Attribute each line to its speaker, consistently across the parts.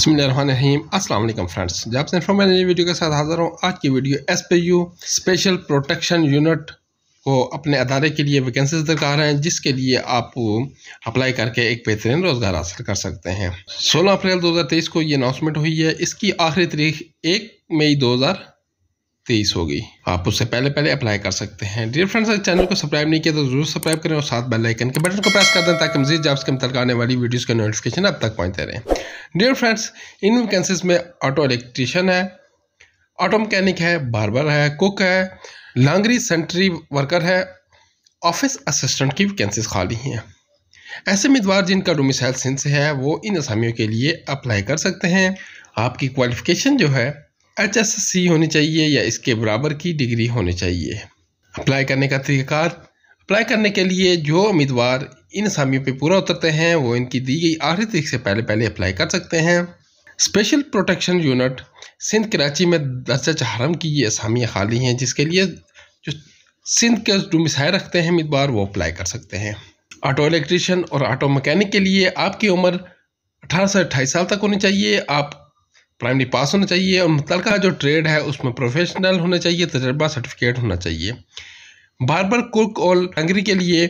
Speaker 1: बसमीम असल फ्रेंड्स जब से जॉब्स इन्फॉर्मेशन वीडियो के साथ हाजिर हूँ आज की video S P U special protection unit को अपने अदारे के लिए वैकेंसीज दरकार हैं जिसके लिए आप अप्लाई करके एक बेहतरीन रोज़गार हासिल कर सकते हैं 16 अप्रैल 2023 को ये अनाउंसमेंट हुई है इसकी आखिरी तारीख एक मई 2023 तेईस हो गई आप उससे पहले पहले अप्लाई कर सकते हैं डियर फ्रेंड्स अगर चैनल को सब्सक्राइब नहीं किया तो जरूर सब्सक्राइब करें और साथ बेल आइकन के बटन को प्रेस कर दें ताकि मजीद जॉब्स के मतलब आने वाली वीडियोस का नोटिफिकेशन अब तक पहुंचते रहें डियर फ्रेंड्स इन वैकेंसीज में ऑटो इलेक्ट्रीशियन है ऑटो मकैनिक है बार्बर है कुक है लांगरी सेंट्री वर्कर है ऑफिस असिस्टेंट की वैकेंसीज खाली हैं ऐसे उम्मीदवार जिनका डोमिसाइल सिंह से है वो इन असामियों के लिए अप्लाई कर सकते हैं आपकी क्वालिफिकेशन जो है एच एस सी होनी चाहिए या इसके बराबर की डिग्री होनी चाहिए अप्लाई करने का तरीक़ाकार अप्लाई करने के लिए जो उम्मीदवार इन असामियों पर पूरा उतरते हैं वो इनकी दी गई आखिरी तारीख से पहले पहले अप्लाई कर सकते हैं special protection unit Sindh Karachi में दर्जा हरम की ये असामियाँ खाली हैं जिसके लिए जो सिंध के जो मिसाइल रखते हैं उम्मीदवार वो अप्लाई कर सकते हैं ऑटो इलेक्ट्रिशियन और ऑटो मैकेनिक के लिए आपकी उम्र अठारह से अट्ठाईस साल तक होनी चाहिए आप प्राइमरी पास होना चाहिए और मुतल जो ट्रेड है उसमें प्रोफेशनल होना चाहिए तजर्बा सर्टिफिकेट होना चाहिए बार बार कुक और लंगरी के लिए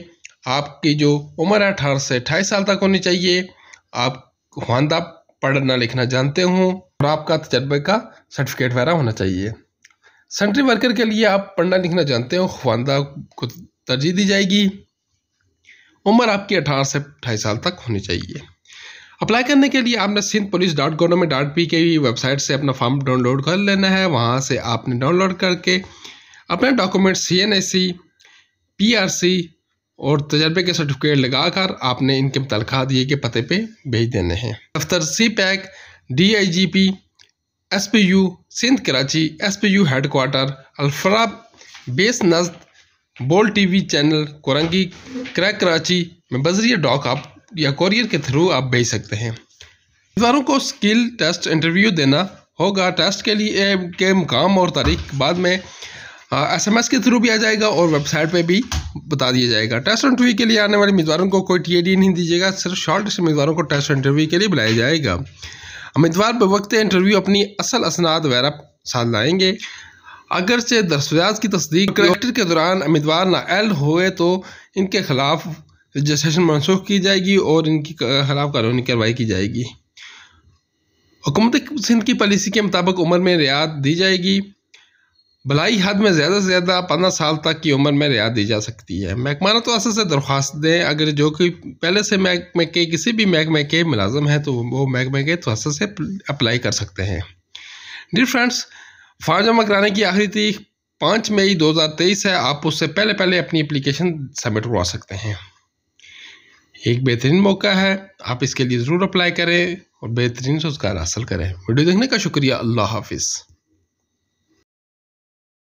Speaker 1: आपकी जो उम्र है अठारह से अट्ठाईस साल तक होनी चाहिए आप खानदा पढ़ना लिखना जानते हों और आपका तजर्बे का सर्टिफिकेट वगैरह होना चाहिए सेंट्री वर्कर के लिए आप पढ़ना लिखना जानते हो खानदा को तरजीह दी जाएगी उम्र आपकी अठारह से अट्ठाईस साल तक होनी चाहिए अप्लाई करने के लिए आपने Sindh police dot government dot P K website से अपना फॉर्म डाउनलोड कर लेना है वहाँ से आपने डाउनलोड करके अपने document C N S C P R C और तजर्बे के सर्टिफिकेट लगाकर आपने इनके तलखा दिए के पते पे भेज देने हैं दफ्तर सी पैक D I G P S P U Sindh Karachi S P U head quarter अल्फ्रा बेस नज Bol T V channel Korangi creek Karachi में बजरिया डॉक आप या कोरियर के थ्रू आप भेज सकते हैं उम्मीदवारों को स्किल टेस्ट इंटरव्यू देना होगा टेस्ट के लिए के मुकाम और तारीख बाद में एसएमएस के थ्रू भी आ जाएगा और वेबसाइट पे भी बता दिया जाएगा टेस्ट इंटरव्यू के लिए आने वाले उम्मीदवारों को कोई टीएडी नहीं दीजिएगा सिर्फ शॉर्ट उम्मीदवारों को टेस्ट इंटरव्यू के लिए बुलाया जाएगा उम्मीदवार बवक्त इंटरव्यू अपनी असल असनाद वगैरह साथ लाएंगे अगरचे दस्तावेज की तस्दीक के दौरान उम्मीदवार नाइल हुए तो इनके खिलाफ रजिस्ट्रेशन मनसूख की जाएगी और इनकी खिलाफ कानूनी कार्रवाई की जाएगी हुकूमत सिंध की पॉलिसी के मुताबिक उम्र में रियायत दी जाएगी भलाई हद में ज़्यादा से ज़्यादा पंद्रह साल तक की उम्र में रियायत दी जा सकती है महकमाना तो असल से दरख्वास्त दें अगर जो कि पहले से महकमे के किसी भी महकमे के मुलाजम हैं तो वो महकमे के तो से अप्लाई कर सकते हैं डी फ्रेंड्स फॉर्म जमा कराने की आखिरी तारीख पाँच मई दो हज़ार तेईस है आप उससे पहले पहले अपनी अप्लीकेशन सबमिट करवा सकते हैं एक बेहतरीन मौका है आप इसके लिए ज़रूर अप्लाई करें और बेहतरीन से उसका हासिल करें वीडियो देखने का शुक्रिया अल्लाह हाफिज़